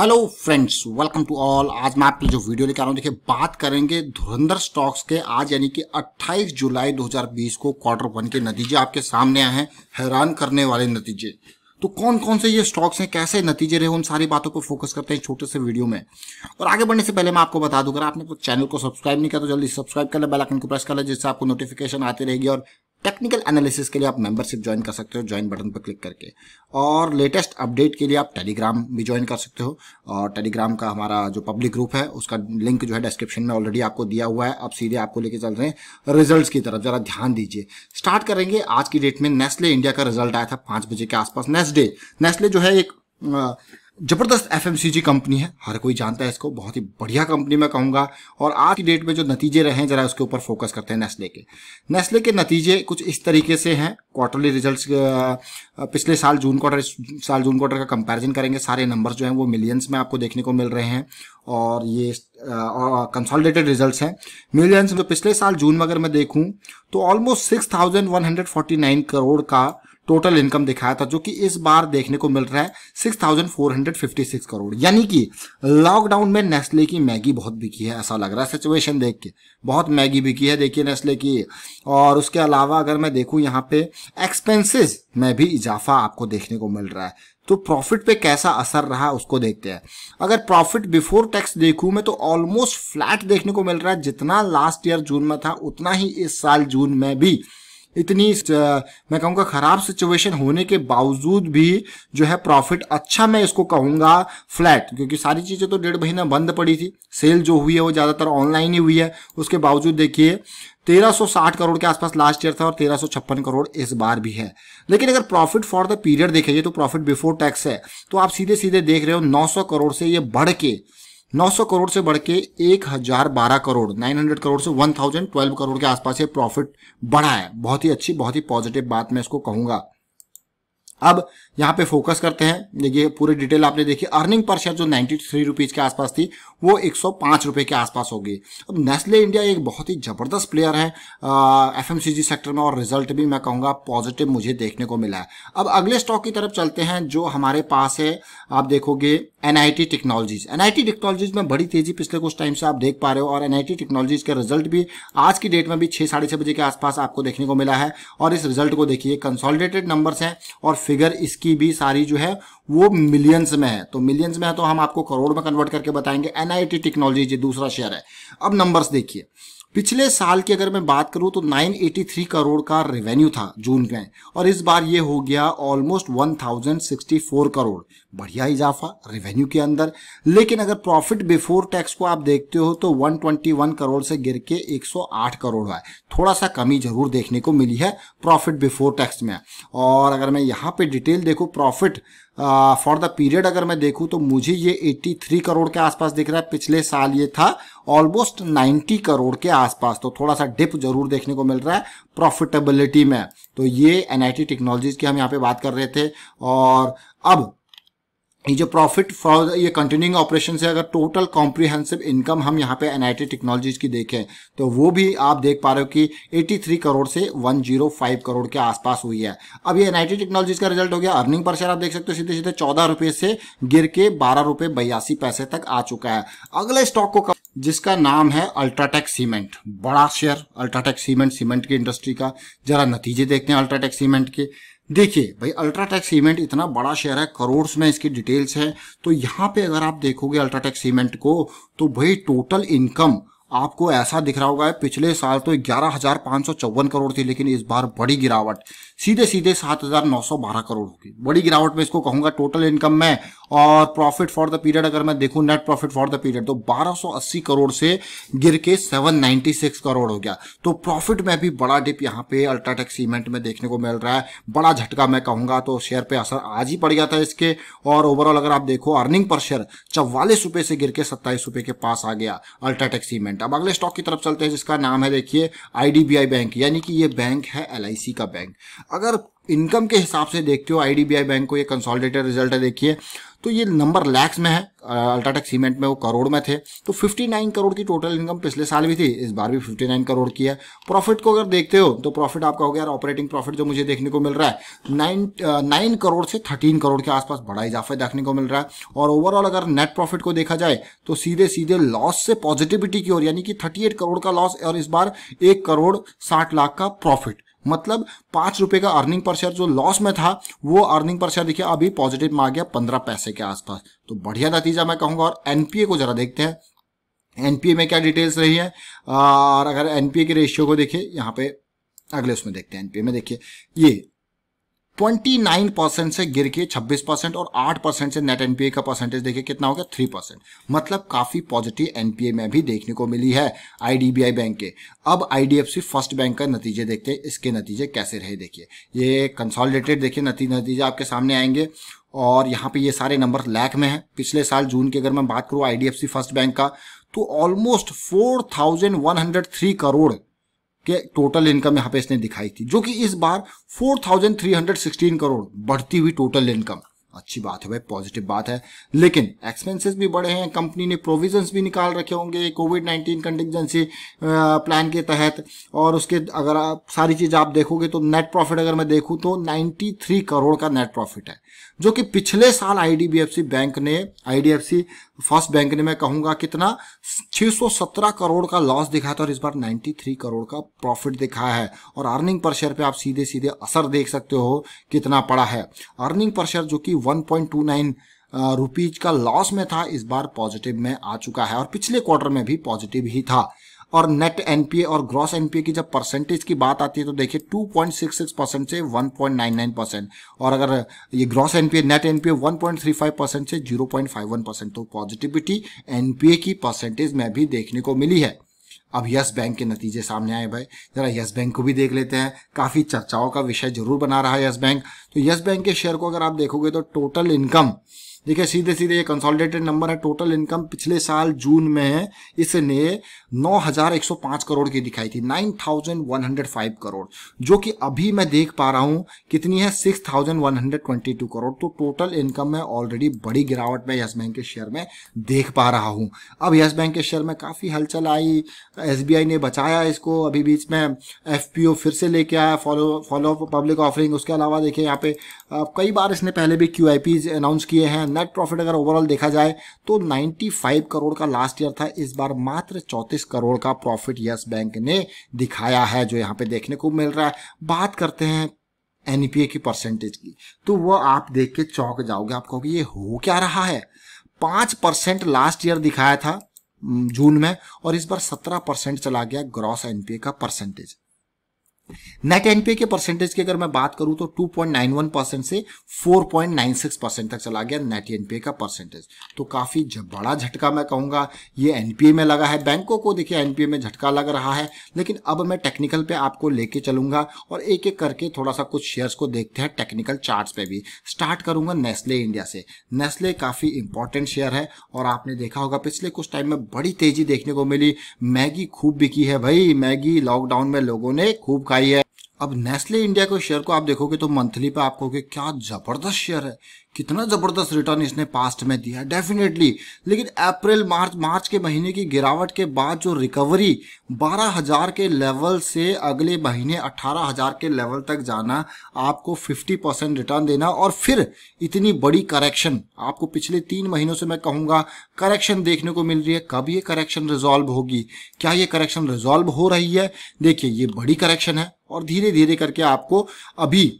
Hello friends welcome to all आज मैं आपके जो वीडियो लेकर आ रहा हूँ देखिए बात करेंगे धुरंधर स्टॉक्स के आज यानी कि 28 जुलाई 2020 को क्वार्टर वन के नतीजे आपके सामने आए हैं हैरान करने वाले नतीजे तो कौन कौन से ये स्टॉक्स हैं कैसे नतीजे रहे उन सारी बातों पर फोकस करते हैं छोटे से वीडियो में और आगे बढ़ने से पहले मैं आपको बता दूँ अगर आपने चैनल को सब्सक्राइब नहीं किया तो जल्दी सब्सक्राइब कर लें बेलाइकन को प्रेस कर लें जिससे आपको नोटिफिकेशन आती रहेगी और टेक्निकल एनालिसिस के लिए आप मेंबरशिप ज्वाइन कर सकते हो ज्वाइन बटन पर क्लिक करके और लेटेस्ट अपडेट के लिए आप टेलीग्राम भी ज्वाइन कर सकते हो और टेलीग्राम का हमारा जो पब्लिक ग्रुप है उसका लिंक जो है डिस्क्रिप्शन में ऑलरेडी आपको दिया हुआ है आप सीधे आपको लेके चल रहे हैं रिजल्ट्स की तरफ जरा ध्यान दीजिए स्टार्ट करेंगे आज की डेट में नेस्ले इंडिया का रिजल्ट आया था पांच बजे के आसपास नेक्स्ट डे नेस्ले जो है एक जबरदस्त एफ कंपनी है हर कोई जानता है इसको बहुत ही बढ़िया कंपनी मैं कहूँगा और आज की डेट में जो नतीजे रहे हैं जरा उसके ऊपर फोकस करते हैं नेस्ले के नेस्ले के नतीजे कुछ इस तरीके से हैं क्वार्टरली रिजल्ट्स पिछले साल जून क्वार्टर साल जून क्वार्टर का कंपैरिजन करेंगे सारे नंबर जो हैं वो मिलियंस में आपको देखने को मिल रहे हैं और ये कंसोलिडेटेड रिजल्ट हैं मिलियंस में पिछले साल जून में अगर मैं देखूँ तो ऑलमोस्ट सिक्स करोड़ का टोटल इनकम दिखाया था जो कि इस बार देखने को मिल रहा है 6,456 करोड़ यानी कि लॉकडाउन में नेस्ले की मैगी बहुत बिकी है ऐसा लग रहा है सिचुएशन देख के बहुत मैगी बिकी है देखिए नेस्ले की और उसके अलावा अगर मैं देखूँ यहाँ पे एक्सपेंसेस में भी इजाफा आपको देखने को मिल रहा है तो प्रॉफिट पे कैसा असर रहा उसको देखते हैं अगर प्रॉफिट बिफोर टैक्स देखूं मैं तो ऑलमोस्ट फ्लैट देखने को मिल रहा है जितना लास्ट ईयर जून में था उतना ही इस साल जून में भी इतनी मैं कहूँगा खराब सिचुएशन होने के बावजूद भी जो है प्रॉफिट अच्छा मैं इसको कहूँगा फ्लैट क्योंकि सारी चीज़ें तो डेढ़ महीना बंद पड़ी थी सेल जो हुई है वो ज़्यादातर ऑनलाइन ही हुई है उसके बावजूद देखिए 1360 करोड़ के आसपास लास्ट ईयर था और तेरह करोड़ इस बार भी है लेकिन अगर प्रॉफिट फॉर द पीरियड देखेंगे तो प्रॉफिट बिफोर टैक्स है तो आप सीधे सीधे देख रहे हो 900 करोड़ से ये बढ़ के 900 करोड़ से बढ़ के एक हजार बारह करोड़ 900 करोड़ से 1012 करोड़ के आसपास ये प्रॉफिट बढ़ा है बहुत ही अच्छी बहुत ही पॉजिटिव बात मैं इसको कहूंगा अब यहाँ पे फोकस करते हैं देखिए पूरी डिटेल आपने देखी अर्निंग पर शेयर जो नाइन्टी थ्री रुपीज़ के आसपास थी वो एक सौ पाँच रुपये के आसपास होगी अब नेस्ले इंडिया एक बहुत ही ज़बरदस्त प्लेयर है एफ सेक्टर में और रिजल्ट भी मैं कहूँगा पॉजिटिव मुझे देखने को मिला है अब अगले स्टॉक की तरफ चलते हैं जो हमारे पास है आप देखोगे एन टेक्नोलॉजीज एन टेक्नोलॉजीज में बड़ी तेज़ी पिछले कुछ टाइम से आप देख पा रहे हो और एन टेक्नोलॉजीज के रिजल्ट भी आज की डेट में भी छः साढ़े बजे के आसपास आपको देखने को मिला है और इस रिजल्ट को देखिए कंसॉलिडेटेड नंबर्स हैं और फिगर इसकी भी सारी जो है वो मिलियंस में है तो मिलियंस में है तो हम आपको करोड़ में कन्वर्ट करके बताएंगे एनआईटी टेक्नोलॉजी जो दूसरा शेयर है अब नंबर्स देखिए पिछले साल की अगर मैं बात करूं तो 983 करोड़ का रेवेन्यू था जून में और इस बार ये हो गया ऑलमोस्ट 1064 करोड़ बढ़िया इजाफा रेवेन्यू के अंदर लेकिन अगर प्रॉफिट बिफोर टैक्स को आप देखते हो तो 121 करोड़ से गिर के 108 करोड़ है थोड़ा सा कमी जरूर देखने को मिली है प्रॉफिट बिफोर टैक्स में और अगर मैं यहाँ पे डिटेल देखूँ प्रॉफिट फॉर द पीरियड अगर मैं देखूँ तो मुझे ये 83 करोड़ के आसपास दिख रहा है पिछले साल ये था ऑलमोस्ट 90 करोड़ के आसपास तो थोड़ा सा डिप जरूर देखने को मिल रहा है प्रॉफिटेबिलिटी में तो ये एन टेक्नोलॉजीज की हम यहाँ पे बात कर रहे थे और अब ये जो प्रॉफिट फॉर ये कंटिन्यूइंग ऑपरेशन से अगर टोटल कॉम्प्रीहेंसिव इनकम हम यहाँ पे एनआईटी टेक्नोलॉजीज की देखें तो वो भी आप देख पा रहे हो कि 83 करोड़ से 105 करोड़ के आसपास हुई है अब ये एनआईटी टेक्नोलॉजीज का रिजल्ट हो गया अर्निंग पर शेयर आप देख सकते हो सीधे सीधे चौदह रुपए से गिर के बारह रुपए बयासी पैसे तक आ चुका है अगले स्टॉक को जिसका नाम है अल्ट्राटेक सीमेंट बड़ा शेयर अल्ट्राटेक सीमेंट सीमेंट की इंडस्ट्री का जरा नतीजे देखते हैं अल्ट्राटेक सीमेंट के देखिए भाई अल्ट्राटेक सीमेंट इतना बड़ा शेयर है करोड़ में इसकी डिटेल्स है तो यहाँ पे अगर आप देखोगे अल्ट्राटेक सीमेंट को तो भाई टोटल इनकम आपको ऐसा दिख रहा होगा पिछले साल तो ग्यारह हजार पांच सौ चौवन करोड़ थी लेकिन इस बार बड़ी गिरावट सीधे सीधे सात हजार नौ सौ बारह करोड़ होगी बड़ी गिरावट में इसको कहूंगा टोटल इनकम में और प्रॉफिट फॉर द पीरियड अगर मैं देखूं net profit for the period तो 1280 करोड़ से गिर के 796 करोड़ हो गया तो प्रॉफिट में भी बड़ा डिप यहाँ पे अल्ट्राटेक सीमेंट में देखने को मिल रहा है बड़ा झटका मैं कहूंगा तो शेयर पे असर आज ही पड़ गया था इसके और ओवरऑल अगर आप देखो अर्निंग पर शेयर रुपए से गिर के सत्ताईस के पास आ गया अल्ट्राटेक सीमेंट परसेंट अब अगले स्टॉक की तरफ चलते हैं जिसका नाम है देखिए आईडीबीआई बैंक यानी कि ये बैंक है एल का बैंक अगर इनकम के हिसाब से देखते हो आईडीबीआई बैंक को ये कंसोलिडेटेड रिजल्ट है देखिए तो ये नंबर लैक्स में है अल्ट्राटेक सीमेंट में वो करोड़ में थे तो 59 करोड़ की टोटल इनकम पिछले साल भी थी इस बार भी 59 करोड़ की है प्रॉफिट को अगर देखते हो तो प्रॉफिट आपका हो गया ऑपरेटिंग प्रॉफिट जो मुझे देखने को मिल रहा है नाइन नाइन करोड़ से थर्टीन करोड़ के आसपास बड़ा इजाफा देखने को मिल रहा है और ओवरऑल अगर नेट प्रॉफिट को देखा जाए तो सीधे सीधे लॉस से पॉजिटिविटी की ओर यानी कि थर्टी करोड़ का लॉस और इस बार एक करोड़ साठ लाख का प्रॉफिट मतलब पांच रुपए का अर्निंग पर शेयर जो लॉस में था वो अर्निंग पर शेयर देखिए अभी पॉजिटिव में आ गया पंद्रह पैसे के आसपास तो बढ़िया नतीजा मैं कहूंगा और एनपीए को जरा देखते हैं एनपीए में क्या डिटेल्स रही है और अगर एनपीए के रेशियो को देखिए यहाँ पे अगले उसमें देखते हैं एनपीए में देखिए ये 29 परसेंट से गिर के 26 परसेंट और 8 परसेंट से नेट एनपीए का परसेंटेज देखिए कितना हो गया 3 परसेंट मतलब काफी पॉजिटिव एनपीए में भी देखने को मिली है आईडीबीआई बैंक के अब आईडीएफसी फर्स्ट बैंक का नतीजे देखते हैं इसके नतीजे कैसे रहे देखिए ये कंसॉलिडेटेड देखिए नतीजे आपके सामने आएंगे और यहाँ पे ये सारे नंबर लैक में हैं पिछले साल जून की अगर मैं बात करूँ आईडीएफसी फर्स्ट बैंक का तो ऑलमोस्ट फोर करोड़ के टोटल इनकम यहाँ पे इसने दिखाई थी जो कि इस बार 4,316 करोड़ बढ़ती हुई टोटल इनकम अच्छी बात है भाई पॉजिटिव बात है लेकिन एक्सपेंसेस भी बढ़े हैं कंपनी ने प्रोविजंस भी निकाल रखे होंगे कोविड 19 कंटिजेंसी प्लान के तहत और उसके अगर आप सारी चीज़ आप देखोगे तो नेट प्रॉफिट अगर मैं देखूँ तो 93 करोड़ का नेट प्रॉफिट है जो कि पिछले साल आईडीबीएफसी बैंक ने आईडीएफसी फर्स्ट बैंक ने मैं कहूंगा कितना 617 करोड़ का लॉस दिखाया था और इस बार 93 करोड़ का प्रॉफिट दिखाया है और अर्निंग पर शेयर पे आप सीधे सीधे असर देख सकते हो कितना पड़ा है अर्निंग पर शेयर जो कि 1.29 रुपीज का लॉस में था इस बार पॉजिटिव में आ चुका है और पिछले क्वार्टर में भी पॉजिटिव ही था और नेट एनपीए और ग्रॉस एनपीए की जब परसेंटेज की बात आती है तो देखिए 2.66 परसेंट से 1.99 परसेंट और अगर ये gross NPA net NPA 1.35 percent से 0.51 परसेंट तो पॉजिटिविटी एनपीए की परसेंटेज में भी देखने को मिली है अब यस बैंक के नतीजे सामने आए भाई जरा यस बैंक को भी देख लेते हैं काफ़ी चर्चाओं का विषय जरूर बना रहा है यस बैंक तो यस बैंक के शेयर को अगर आप देखोगे तो टोटल इनकम देखिए सीधे सीधे ये कंसोलिडेटेड नंबर है टोटल इनकम पिछले साल जून में इसने 9,105 करोड़ की दिखाई थी 9,105 करोड़ जो कि अभी मैं देख पा रहा हूँ कितनी है 6,122 करोड़ तो टोटल इनकम में ऑलरेडी बड़ी गिरावट मैं येस बैंक के शेयर में देख पा रहा हूँ अब येस बैंक के शेयर में काफ़ी हलचल आई एस ने बचाया इसको अभी बीच में एफ फिर से लेके आया फॉलो फॉलो पब्लिक ऑफरिंग उसके अलावा देखिए यहाँ पे कई बार इसने पहले भी क्यू अनाउंस किए हैं नेट प्रॉफिट अगर ओवरऑल देखा जाए तो 95 करोड़ का लास्ट ईयर था इस बार मात्र 34 करोड़ का प्रॉफिट यस बैंक ने दिखाया है जो यहाँ पे देखने को मिल रहा है बात करते हैं एनपीए e की परसेंटेज की तो वह आप देख के चौंक जाओगे आप कहोगे ये हो क्या रहा है पांच लास्ट ईयर दिखाया था जून में और इस बार सत्रह परसेंट चला गया ग्रॉस एनपीए का परसेंटेज नेट एनपीए के परसेंटेज की अगर मैं बात करूं तो 2.91 परसेंट से 4.96 परसेंट तक चला गया नेट एनपीए का परसेंटेज तो काफी बड़ा झटका मैं कहूंगा ये एनपीए में लगा है बैंकों को देखिए एनपीए में झटका लग रहा है लेकिन अब मैं टेक्निकल पे आपको लेके चलूंगा और एक एक करके थोड़ा सा कुछ शेयर्स को देखते हैं टेक्निकल चार्ट पे भी स्टार्ट करूंगा नेस्ले इंडिया से नेस्ले काफी इंपॉर्टेंट शेयर है और आपने देखा होगा पिछले कुछ टाइम में बड़ी तेजी देखने को मिली मैगी खूब बिकी है भाई मैगी लॉकडाउन में लोगों ने खूब खाई yeah. अब नेस्ले इंडिया के शेयर को आप देखोगे तो मंथली पे आप कहोगे क्या जबरदस्त शेयर है कितना जबरदस्त रिटर्न इसने पास्ट में दिया डेफिनेटली लेकिन अप्रैल मार्च मार्च के महीने की गिरावट के बाद जो रिकवरी 12000 के लेवल से अगले महीने 18000 के लेवल तक जाना आपको 50 परसेंट रिटर्न देना और फिर इतनी बड़ी करेक्शन आपको पिछले तीन महीनों से मैं कहूंगा करेक्शन देखने को मिल रही है कब ये करेक्शन रिजॉल्व होगी क्या ये करेक्शन रिजॉल्व हो रही है देखिए ये बड़ी करेक्शन है और धीरे धीरे करके आपको अभी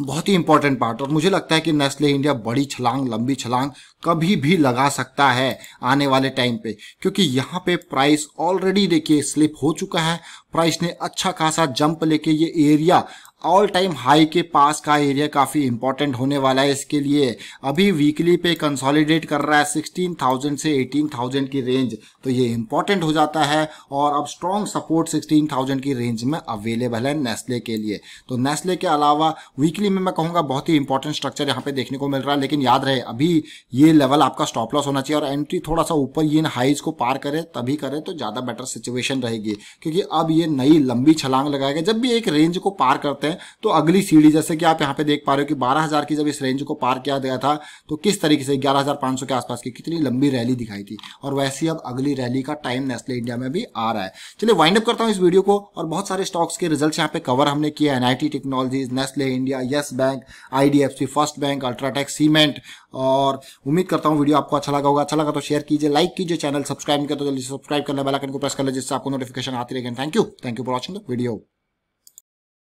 बहुत ही इंपॉर्टेंट पार्ट और मुझे लगता है कि नेस्ले इंडिया बड़ी छलांग लंबी छलांग कभी भी लगा सकता है आने वाले टाइम पे क्योंकि यहाँ पे प्राइस ऑलरेडी देखिए स्लिप हो चुका है प्राइस ने अच्छा खासा जंप लेके ये एरिया ऑल टाइम हाई के पास का एरिया काफ़ी इंपॉर्टेंट होने वाला है इसके लिए अभी वीकली पे कंसोलिडेट कर रहा है 16,000 से 18,000 की रेंज तो ये इंपॉर्टेंट हो जाता है और अब स्ट्रॉन्ग सपोर्ट 16,000 की रेंज में अवेलेबल है नेस्ले के लिए तो नेस्ले के अलावा वीकली में मैं कहूँगा बहुत ही इंपॉर्टेंट स्ट्रक्चर यहाँ पे देखने को मिल रहा है लेकिन याद रहे अभी ये लेवल आपका स्टॉप लॉस होना चाहिए और एंट्री थोड़ा सा ऊपर ये इन हाइज को पार करे तभी करे तो ज़्यादा बेटर सिचुएशन रहेगी क्योंकि अब ये नई लंबी छलांग लगाएगा जब भी एक रेंज को पार करते सकते हैं तो अगली सीढ़ी जैसे कि आप यहाँ पे देख पा रहे हो कि 12000 की जब इस रेंज को पार किया गया था तो किस तरीके से 11500 के आसपास की कितनी लंबी रैली दिखाई थी और वैसी अब अगली रैली का टाइम नेस्ले इंडिया में भी आ रहा है चलिए वाइंड अप करता हूँ इस वीडियो को और बहुत सारे स्टॉक्स के रिजल्ट यहाँ पे कवर हमने किया N I technologies Nestle India Yes bank I first bank UltraTech cement और उम्मीद करता हूँ वीडियो आपको अच्छा लगा होगा अच्छा लगा तो शेयर कीजिए लाइक कीजिए चैनल सब्सक्राइब कर तो जल्दी सब्सक्राइब करना बेलाइकन को प्रेस कर ले जिससे आपको नोटिफिकेशन आती रहेगी thank you thank you for watching the video